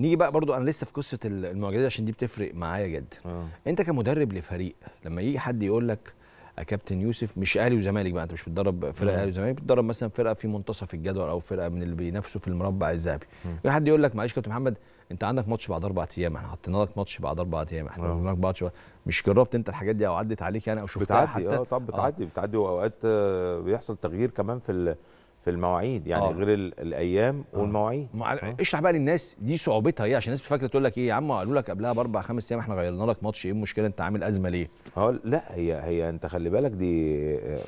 نيجي بقى برضو انا لسه في قصه المواجهات عشان دي بتفرق معايا جدا آه. انت كمدرب لفريق لما يجي حد يقول لك يا كابتن يوسف مش اهلي وزمالك بقى انت مش بتدرب فرقه آه. اهلي وزمالك بتدرب مثلا فرقه في منتصف الجدول او فرقه من اللي بينافسوا في المربع الذهبي في آه. حد يقول لك معلش كابتن محمد انت عندك ماتش بعد اربع ايام احنا حطينا لك ماتش بعد اربع ايام احنا حطينا آه. لك ماتش مش جربت انت الحاجات دي او عدت عليك يعني او شفتها بتعدي حتى اه طب بتعدي آه. بتعدي واوقات بيحصل تغيير كمان في في المواعيد يعني آه. غير الايام آه. والمواعيد آه. اشرح بقى للناس دي صعوبتها ايه عشان الناس فاكره تقول لك ايه يا عم قالوا لك قبلها باربع خمس ايام احنا غيرنا لك ماتش ايه المشكله انت عامل ازمه ليه اه لا هي هي انت خلي بالك دي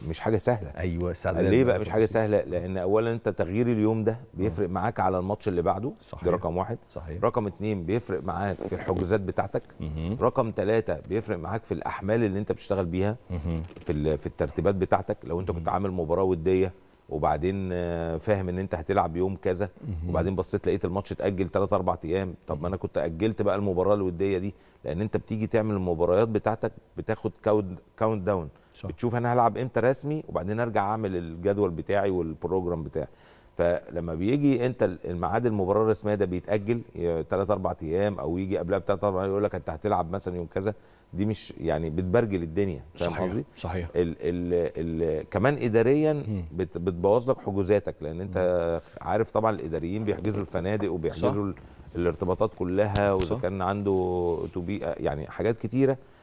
مش حاجه سهله ايوه سهله ليه بقى مش حاجه سهله لان اولا انت تغيير اليوم ده بيفرق آه. معاك على الماتش اللي بعده صحيح. دي رقم واحد صحيح. رقم اثنين بيفرق معاك في الحجوزات بتاعتك مه. رقم ثلاثة بيفرق معاك في الاحمال اللي انت بتشتغل بيها مه. في في الترتيبات بتاعتك لو انت كنت عامل مباراه وديه وبعدين آه، فاهم ان انت هتلعب يوم كذا وبعدين بصيت لقيت الماتش اتاجل 3 4 ايام طب ما انا كنت اجلت بقى المباراه الوديه دي لان انت بتيجي تعمل المباريات بتاعتك بتاخد كاونت داون بتشوف انا هلعب امتى رسمي وبعدين ارجع اعمل الجدول بتاعي والبروجرام بتاعي فلما بيجي انت الميعاد المباراه الرسميه ده بيتاجل ثلاث اربع ايام او يجي قبلها بثلاث اربع ايام يقول لك انت هتلعب مثلا يوم كذا دي مش يعني بتبرجل الدنيا فاهم قصدي؟ صحيح صحيح ال ال ال كمان اداريا بتبوظ لك حجوزاتك لان انت عارف طبعا الاداريين بيحجزوا الفنادق وبيحجزوا صح. الارتباطات كلها واذا كان عنده يعني حاجات كتيره